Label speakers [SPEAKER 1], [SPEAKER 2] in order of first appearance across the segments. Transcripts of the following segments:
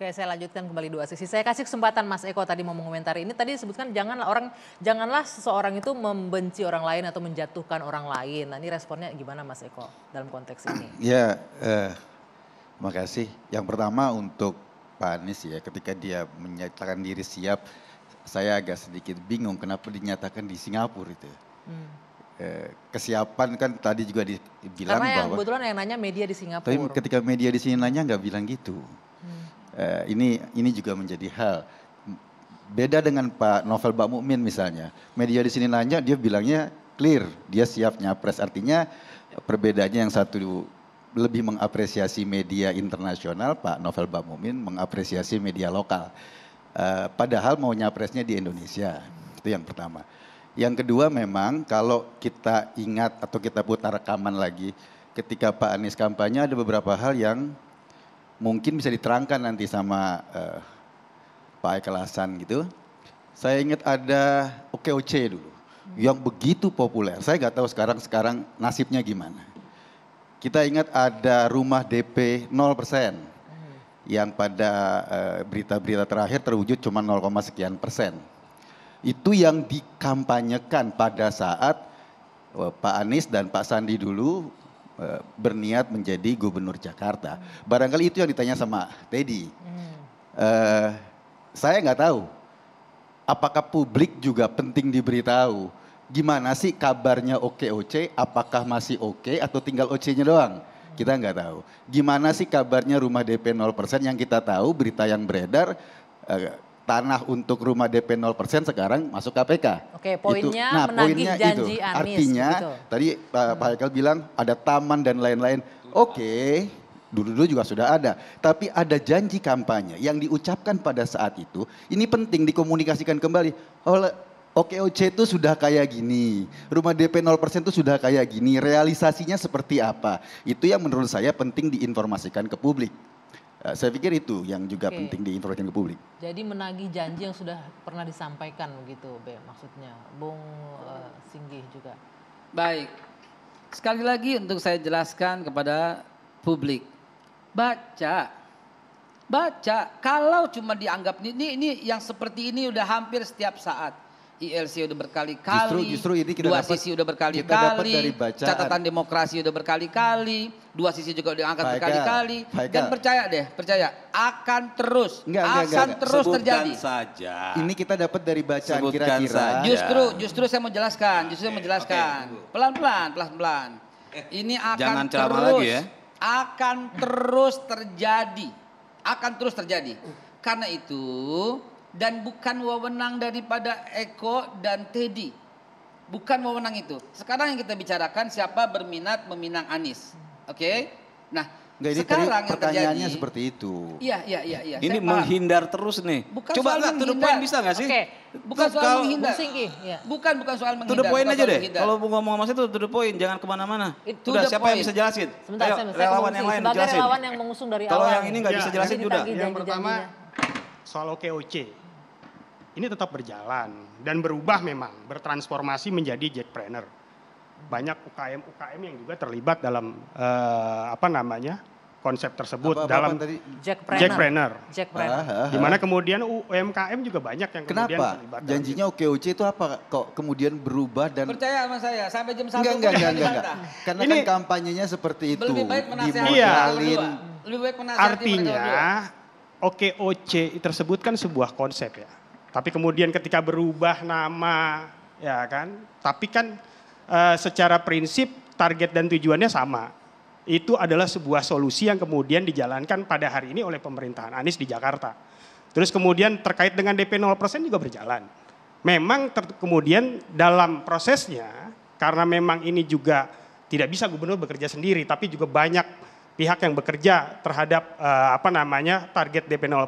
[SPEAKER 1] Oke, saya lanjutkan kembali dua sisi. Saya kasih kesempatan Mas Eko tadi mau mengomentari ini. Tadi disebutkan jangan orang janganlah seseorang itu membenci orang lain atau menjatuhkan orang lain. Nah, ini responnya gimana Mas Eko dalam konteks ini?
[SPEAKER 2] Ya, eh, makasih. Yang pertama untuk Pak Anies ya, ketika dia menyatakan diri siap, saya agak sedikit bingung kenapa dinyatakan di Singapura itu. Ya. Hmm. Eh, kesiapan kan tadi juga dibilang Karena yang bahwa. kebetulan
[SPEAKER 1] yang nanya media di Singapura. Tapi
[SPEAKER 2] ketika media di sini nanya nggak bilang gitu eh, ini ini juga menjadi hal beda dengan Pak Novel Pak Mukmin misalnya media di sini nanya dia bilangnya clear dia siap nyapres artinya perbedaannya yang satu lebih mengapresiasi media internasional Pak Novel Pak Mukmin mengapresiasi media lokal eh, padahal mau nyapresnya di Indonesia. Itu yang pertama. Yang kedua memang kalau kita ingat atau kita putar rekaman lagi ketika Pak Anies kampanye ada beberapa hal yang mungkin bisa diterangkan nanti sama uh, Pak Eka Hasan gitu. Saya ingat ada OKOC dulu hmm. yang begitu populer. Saya nggak tahu sekarang sekarang nasibnya gimana. Kita ingat ada rumah DP 0% hmm. yang pada eh, berita-berita berita -berita terakhir terwujud cuma 0, sekian persen. Itu yang dikampanyekan pada saat eh, Pak Anies dan Pak Sandi dulu Eh, berniat menjadi gubernur Jakarta. Barangkali itu yang ditanya sama Teddy. Hmm. Uh, saya nggak tahu apakah publik juga penting diberitahu. Gimana sih kabarnya oke OKOC? Apakah masih oke okay atau tinggal OC-nya doang? Kita nggak tahu. Gimana sih kabarnya rumah DP 0% yang kita tahu berita yang beredar uh, tanah untuk rumah DP 0% sekarang masuk KPK. Oke,
[SPEAKER 1] gitu. poinnya itu. Nah, menagih poinnya janji itu. Anies. Artinya gitu.
[SPEAKER 2] tadi Pak, hmm. Pak Haikal bilang ada taman dan lain-lain. Oke, okay, dulu-dulu juga sudah ada. Tapi ada janji kampanye yang diucapkan pada saat itu. Ini penting dikomunikasikan kembali oleh OKOC itu sudah kayak gini, rumah DP 0% itu sudah kayak gini, realisasinya seperti apa. Itu yang menurut saya penting diinformasikan ke publik. Eh, saya pikir itu yang juga Oke. penting diinformasikan ke publik.
[SPEAKER 1] Jadi menagih janji yang sudah pernah disampaikan begitu, Be, maksudnya, Bung uh, Singgih juga. Baik, sekali
[SPEAKER 3] lagi untuk saya jelaskan kepada publik, baca, baca. Kalau cuma dianggap ini, ini, ini yang seperti ini udah hampir setiap saat. ILC udah berkali-kali. Justru, justru ini kita dua dapat, sisi udah berkali-kali. Catatan demokrasi udah berkali-kali. Dua sisi juga diangkat berkali-kali. Dan percaya deh, percaya akan terus, enggak, akan enggak, enggak. terus Sebutkan terjadi.
[SPEAKER 2] saja. Ini kita dapat dari bacaan kira-kira. Justru,
[SPEAKER 3] justru saya mau jelaskan, justru saya mau jelaskan. Pelan-pelan, pelan-pelan. Eh, ini akan terus, lagi ya. akan terus terjadi, akan terus terjadi. Karena itu dan bukan wewenang daripada Eko dan Teddy. Bukan wewenang itu. Sekarang yang kita bicarakan siapa berminat meminang Anies. Oke? Okay? Nah,
[SPEAKER 2] Nggak, ini sekarang yang pertanyaannya terjadi, seperti itu.
[SPEAKER 3] Iya, iya, iya. iya. Ini menghindar paham. terus nih. Bukan Coba nggak to the point bisa nggak sih? Oke. Okay. Bukan soal menghindar. Singgi, ya. Bukan, bukan soal menghindar. To the point aja deh. Kalau
[SPEAKER 4] ngomong sama saya itu to the point, jangan kemana-mana. Sudah siapa point.
[SPEAKER 5] yang bisa jelasin? Sebentar, Ayo, saya, relawan yang lain Sebagai jelasin. relawan
[SPEAKER 1] yang mengusung dari Kalau Kalau yang ini nggak ya, bisa jelasin, juga. Yang
[SPEAKER 5] pertama, soal OKOC ini tetap berjalan dan berubah memang, bertransformasi menjadi jetpreneur. Banyak UKM-UKM yang juga terlibat dalam uh, apa namanya? konsep tersebut apa, apa, dalam apa tadi? Jackpreneur. Jackpreneur. Jackpreneur. Ah, ah, ah. Dimana kemudian UMKM juga banyak yang Kenapa? kemudian terlibat. Janjinya OKOC
[SPEAKER 2] itu apa kok kemudian berubah dan
[SPEAKER 5] Percaya sama saya, sampai jam 1 enggak, enggak, enggak, enggak, enggak. Karena kan Ini, kan kampanyenya seperti itu. Lebih baik iya.
[SPEAKER 3] Lebih baik menasihati Artinya
[SPEAKER 5] OKOC tersebut kan sebuah konsep ya tapi kemudian ketika berubah nama, ya kan? Tapi kan e, secara prinsip target dan tujuannya sama. Itu adalah sebuah solusi yang kemudian dijalankan pada hari ini oleh pemerintahan Anies di Jakarta. Terus kemudian terkait dengan DP 0% juga berjalan. Memang ter, kemudian dalam prosesnya karena memang ini juga tidak bisa gubernur bekerja sendiri tapi juga banyak pihak yang bekerja terhadap eh, apa namanya target DP 0%.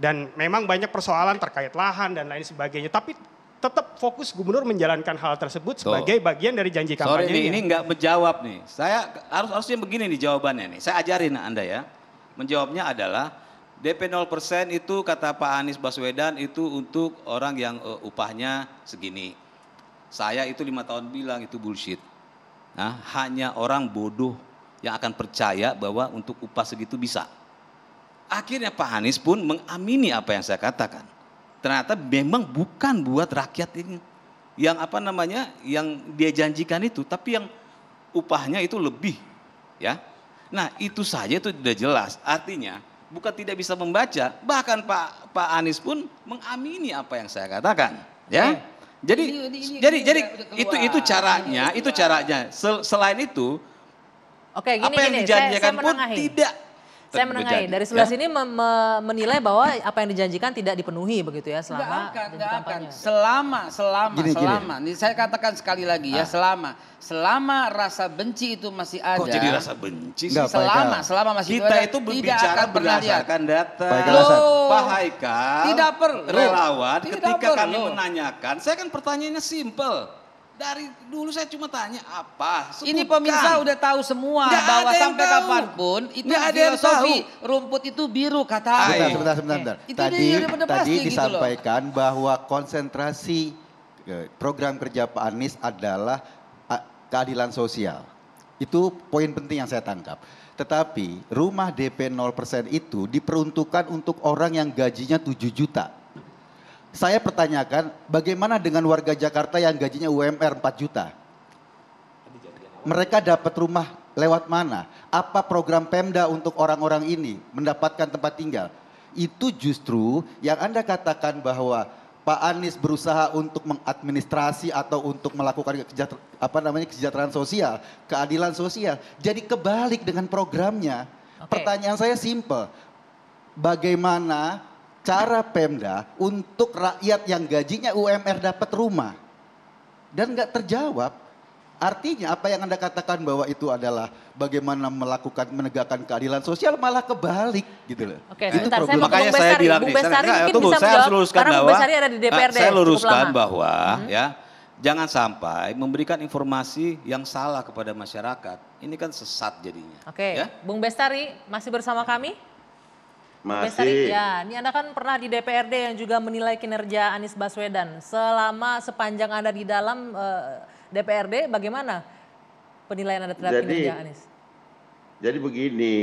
[SPEAKER 5] Dan memang banyak persoalan terkait lahan dan lain sebagainya. Tapi tetap fokus gubernur menjalankan hal tersebut sebagai bagian dari janji kampanye. Sorry ini nggak
[SPEAKER 4] menjawab nih. Saya harus harusnya begini nih jawabannya nih. Saya ajarin Anda ya. Menjawabnya adalah DP 0% itu kata Pak Anies Baswedan itu untuk orang yang uh, upahnya segini. Saya itu lima tahun bilang itu bullshit. Nah, hanya orang bodoh yang akan percaya bahwa untuk upah segitu bisa. Akhirnya Pak Anies pun mengamini apa yang saya katakan. Ternyata memang bukan buat rakyat ini yang apa namanya yang dia janjikan itu, tapi yang upahnya itu lebih, ya. Nah itu saja itu sudah jelas. Artinya bukan tidak bisa membaca, bahkan Pak Pak Anies pun mengamini apa yang saya katakan, ya. Jadi ini, ini, ini, jadi ini jadi itu itu caranya, itu caranya. selain itu
[SPEAKER 1] Oke, gini, apa yang dijanjikan pun
[SPEAKER 4] tidak saya menengahi dari sebelah ya?
[SPEAKER 1] sini me me menilai bahwa apa yang dijanjikan tidak dipenuhi begitu ya selama
[SPEAKER 3] gak akan, gak akan. Selama selama gini, selama. Gini. Ini saya katakan sekali lagi ya, ah. ya selama selama rasa benci itu masih ada. Kok jadi rasa
[SPEAKER 6] benci sih? Enggak, selama, selama masih Kita ada, itu akan berdasarkan
[SPEAKER 4] data. Loh, Pak Haikal, tidak perlu. relawan tidak ketika perlu. kami menanyakan, saya kan pertanyaannya simple dari dulu saya cuma tanya apa. Sebutkan. Ini pemirsa udah
[SPEAKER 3] tahu semua Nggak bahwa sampai tahu. kapanpun itu Nggak ada filosofi rumput itu biru kata. Sebentar, sebentar, sebentar.
[SPEAKER 2] sebentar. Itu tadi tadi gitu disampaikan gitu bahwa konsentrasi eh, program kerja Pak Anies adalah eh, keadilan sosial. Itu poin penting yang saya tangkap. Tetapi rumah DP 0% itu diperuntukkan untuk orang yang gajinya 7 juta saya pertanyakan bagaimana dengan warga Jakarta yang gajinya UMR 4 juta? Mereka dapat rumah lewat mana? Apa program Pemda untuk orang-orang ini mendapatkan tempat tinggal? Itu justru yang Anda katakan bahwa Pak Anies berusaha untuk mengadministrasi atau untuk melakukan apa namanya kesejahteraan sosial, keadilan sosial. Jadi kebalik dengan programnya. Okay. Pertanyaan saya simple. Bagaimana cara Pemda untuk rakyat yang gajinya UMR dapat rumah dan nggak terjawab. Artinya apa yang Anda katakan bahwa itu adalah bagaimana melakukan menegakkan keadilan sosial malah kebalik gitu loh.
[SPEAKER 5] Oke, itu sebentar, problem. saya Makanya Bung saya bilang nih, saya, enggak, tunggu, bisa saya harus luruskan bahwa ada di DPRD, saya luruskan
[SPEAKER 4] bahwa hmm. ya jangan sampai memberikan informasi yang salah kepada masyarakat. Ini kan sesat jadinya.
[SPEAKER 1] Oke, ya? Bung Bestari masih bersama kami?
[SPEAKER 6] Masih. Ya,
[SPEAKER 1] ini Anda kan pernah di DPRD yang juga menilai kinerja Anies Baswedan. Selama sepanjang Anda di dalam eh, DPRD, bagaimana penilaian Anda terhadap jadi, kinerja Anies?
[SPEAKER 6] Jadi begini,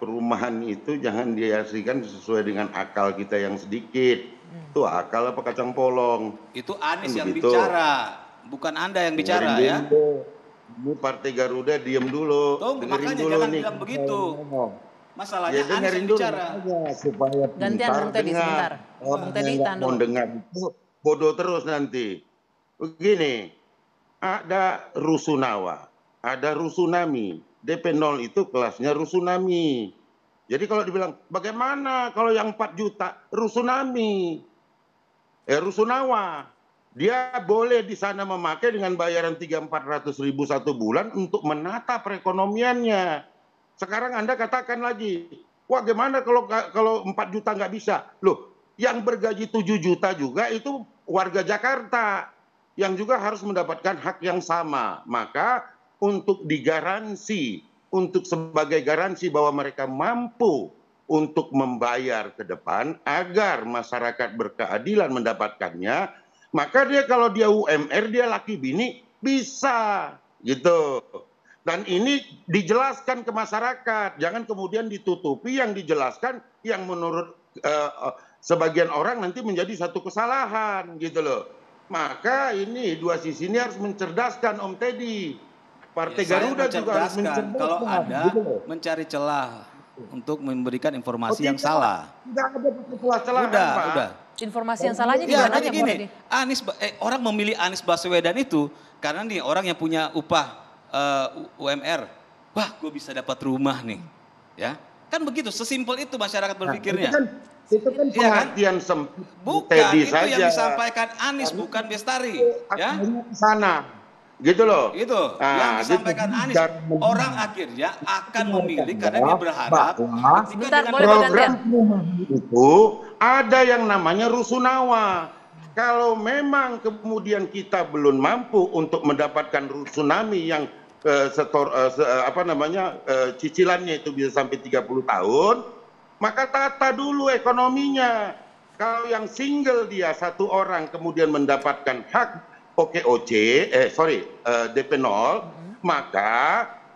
[SPEAKER 6] perumahan itu jangan diaslikan sesuai dengan akal kita yang sedikit. Hmm. Itu akal apa kacang polong? Itu Anies kan yang begitu. bicara, bukan Anda yang bicara Dengarin ya. Ini Partai Garuda diem dulu. Tuh, makanya dulu jangan nih. bilang begitu. Oh,
[SPEAKER 4] Masalahnya ya, Anies yang bicara.
[SPEAKER 2] Aja, supaya Gantian Bung Teddy sebentar.
[SPEAKER 6] Bung Teddy tahan dulu. Dengar bodoh terus nanti. Begini, ada rusunawa, ada rusunami. DP0 itu kelasnya rusunami. Jadi kalau dibilang bagaimana kalau yang 4 juta rusunami, eh rusunawa, dia boleh di sana memakai dengan bayaran 3-400 ribu satu bulan untuk menata perekonomiannya sekarang Anda katakan lagi, wah gimana kalau kalau 4 juta nggak bisa? Loh, yang bergaji 7 juta juga itu warga Jakarta yang juga harus mendapatkan hak yang sama. Maka untuk digaransi, untuk sebagai garansi bahwa mereka mampu untuk membayar ke depan agar masyarakat berkeadilan mendapatkannya, maka dia kalau dia UMR dia laki bini bisa gitu. Dan ini dijelaskan ke masyarakat, jangan kemudian ditutupi yang dijelaskan yang menurut uh, sebagian orang nanti menjadi satu kesalahan gitu loh. Maka ini dua sisi ini harus mencerdaskan Om Teddy. Partai ya, Garuda juga harus mencerdaskan. Kalau ada gitu
[SPEAKER 4] mencari celah untuk memberikan informasi oh, yang tidak, salah.
[SPEAKER 1] Tidak ada celah-celah. Udah, Informasi yang salahnya di ya, mana? Ya, gini,
[SPEAKER 4] Anies, eh, orang memilih Anies Baswedan itu karena nih orang yang punya upah uh, eh, UMR, wah gue bisa dapat rumah nih, ya kan begitu sesimpel itu masyarakat nah, berpikirnya. Nah,
[SPEAKER 6] itu kan, itu kan, iya kan? pengertian ya bukan itu saja. yang
[SPEAKER 4] disampaikan Anies bukan Bestari, ya? Sana gitu loh. Itu Nah, yang disampaikan
[SPEAKER 6] gitu. Anies, orang akhirnya akan memilih karena dia berharap Bentar, boleh program itu ada yang namanya rusunawa. Kalau memang kemudian kita belum mampu untuk mendapatkan tsunami yang setor eh, eh, apa namanya eh, cicilannya itu bisa sampai 30 tahun, maka tata dulu ekonominya. Kalau yang single dia satu orang kemudian mendapatkan hak OKOC, eh sorry eh, DP 0, mm -hmm. maka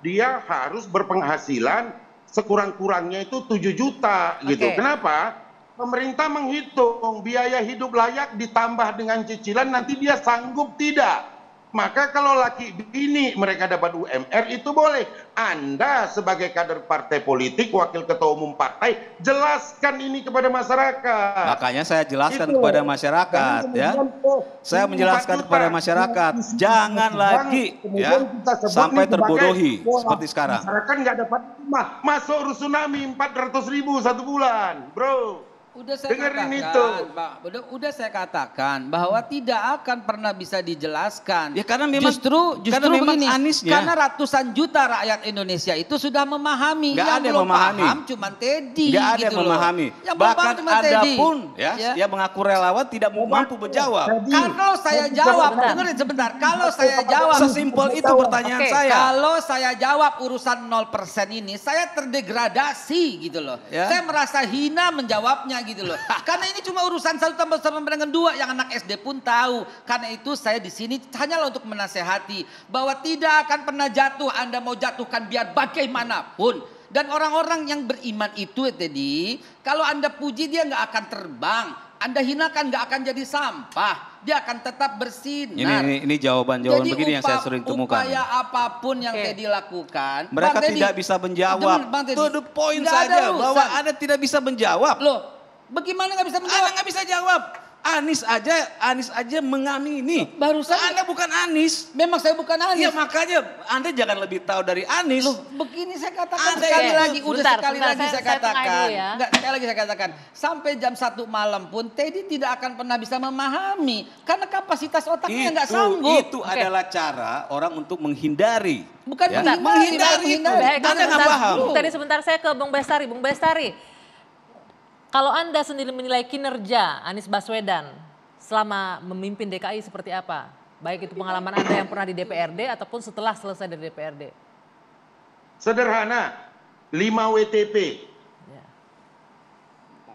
[SPEAKER 6] dia harus berpenghasilan sekurang-kurangnya itu 7 juta okay. gitu. Kenapa? Pemerintah menghitung biaya hidup layak ditambah dengan cicilan nanti dia sanggup tidak maka kalau laki bini mereka dapat UMR itu boleh. Anda sebagai kader partai politik, wakil ketua umum partai, jelaskan ini kepada masyarakat. Makanya saya jelaskan itu. kepada
[SPEAKER 4] masyarakat ya.
[SPEAKER 6] Oh, saya menjelaskan juta, kepada masyarakat, jangan lagi ya sampai terbodohi seperti sekarang. Masyarakat nggak dapat rumah, masuk tsunami 400 ribu satu bulan, bro.
[SPEAKER 3] Udah saya Dengerin katakan, itu. Pak, udah, udah saya katakan bahwa tidak akan pernah bisa dijelaskan. Ya karena memang justru justru karena memang begini, anisnya. karena ratusan juta rakyat Indonesia itu sudah memahami. Gak yang ada belum memahami. paham cuma Teddy. Gak ada gitu memahami. Loh. Yang Bahkan ada Teddy. pun ya, ya, dia
[SPEAKER 4] ya, mengaku relawan tidak mau mampu menjawab. Kalau
[SPEAKER 3] saya jawab, dengerin sebentar. Kalau saya jawab, sesimpel itu pertanyaan okay. saya. Kalau saya jawab urusan 0% ini, saya terdegradasi gitu loh. Ya. Saya merasa hina menjawabnya gitu gitu loh. Karena ini cuma urusan satu tambah sama dengan dua yang anak SD pun tahu. Karena itu saya di sini hanyalah untuk menasehati bahwa tidak akan pernah jatuh. Anda mau jatuhkan biar bagaimanapun. Dan orang-orang yang beriman itu ya, tadi, kalau Anda puji dia nggak akan terbang. Anda hinakan nggak akan jadi sampah. Dia akan tetap bersinar. Ini, ini,
[SPEAKER 4] ini jawaban jawaban jadi begini yang saya sering temukan. Upaya
[SPEAKER 3] apapun yang okay. Teddy lakukan, mereka Bang tidak bisa
[SPEAKER 4] menjawab. Tuh
[SPEAKER 3] Bang the point saja bahwa Anda tidak bisa
[SPEAKER 4] menjawab. Loh, Bagaimana nggak bisa menjawab? Anda nggak bisa jawab. Anis aja, Anis aja mengamini. Barusan ya? Anda bukan Anis. Memang saya bukan Anis. Iya makanya Anda jangan lebih tahu dari Anis. Loh,
[SPEAKER 3] begini saya katakan Anda sekali ya. lagi, bentar, udah sekali bentar, lagi saya, saya katakan. Saya ya. Enggak, sekali lagi saya katakan. Sampai jam satu malam pun Teddy tidak akan pernah bisa memahami karena
[SPEAKER 1] kapasitas otaknya itu, nggak sanggup. Itu okay. adalah
[SPEAKER 4] cara orang untuk menghindari. Bukan ya. menghindari,
[SPEAKER 1] menghindari. menghindari. Anda nggak paham. Tadi sebentar saya ke Bung Bestari. Bung Bestari, kalau Anda sendiri menilai kinerja Anies Baswedan selama memimpin DKI seperti apa? Baik itu pengalaman Anda yang pernah di DPRD ataupun setelah selesai dari DPRD.
[SPEAKER 6] Sederhana, 5 WTP. Ya.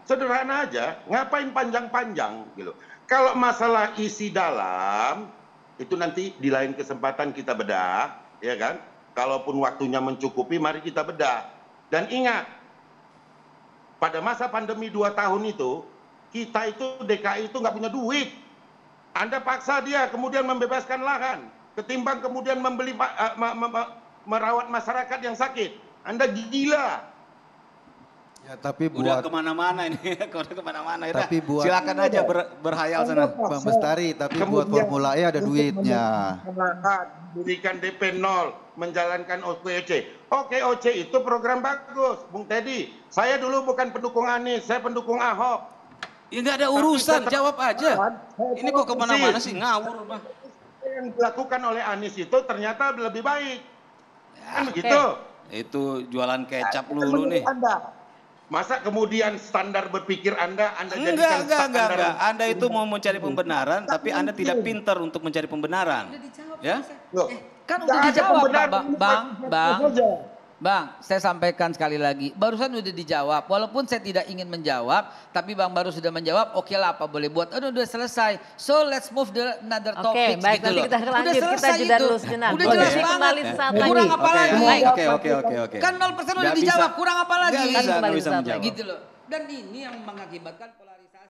[SPEAKER 6] Sederhana aja, ngapain panjang-panjang gitu. Kalau masalah isi dalam, itu nanti di lain kesempatan kita bedah, ya kan? Kalaupun waktunya mencukupi, mari kita bedah. Dan ingat, pada masa pandemi dua tahun itu kita itu DKI itu nggak punya duit. Anda paksa dia kemudian membebaskan lahan, ketimbang kemudian membeli uh, merawat masyarakat yang sakit. Anda gila.
[SPEAKER 2] Ya, tapi buat, Udah
[SPEAKER 6] kemana-mana ini, udah kemana-mana. Ya, tapi buat, silakan aja ber, berhayal sana.
[SPEAKER 2] Bang Bestari, tapi Kemudian, buat Formula E ada duitnya.
[SPEAKER 6] Berikan DP 0, menjalankan OCOC. E oke, OC itu program bagus, Bung Teddy. Saya dulu bukan pendukung Anies, saya pendukung Ahok. Ya nggak ada urusan, jawab aja. Ini kok kemana-mana sih, ngawur. mah? Yang dilakukan oleh Anies itu ternyata lebih baik. Kan ya, kan begitu.
[SPEAKER 4] Itu jualan kecap nah, lulu nih. Anda Masa kemudian standar berpikir Anda
[SPEAKER 6] Anda jadikan enggak, standar enggak, enggak.
[SPEAKER 4] Anda itu mau mencari pembenaran tak tapi Anda
[SPEAKER 3] tidak pintar untuk mencari pembenaran. Dijawab, ya? Loh,
[SPEAKER 6] kan untuk dijawab Pak Bang, Bang,
[SPEAKER 3] Bang. Bang, saya sampaikan sekali lagi. Barusan udah dijawab. Walaupun saya tidak ingin menjawab, tapi Bang baru sudah menjawab. Oke okay lah, apa boleh buat. Aduh, udah selesai. So let's move the another okay, topic baik, gitu loh. Kita lanjut, udah selesai kita itu. Dulu sejenak. Udah jelas okay. banget. lagi. kurang apa lagi? Oke, oke, oke, oke. Kan 0% udah dijawab. Kurang apa lagi? Gak bisa, kan gak bisa Gitu loh. Dan ini yang mengakibatkan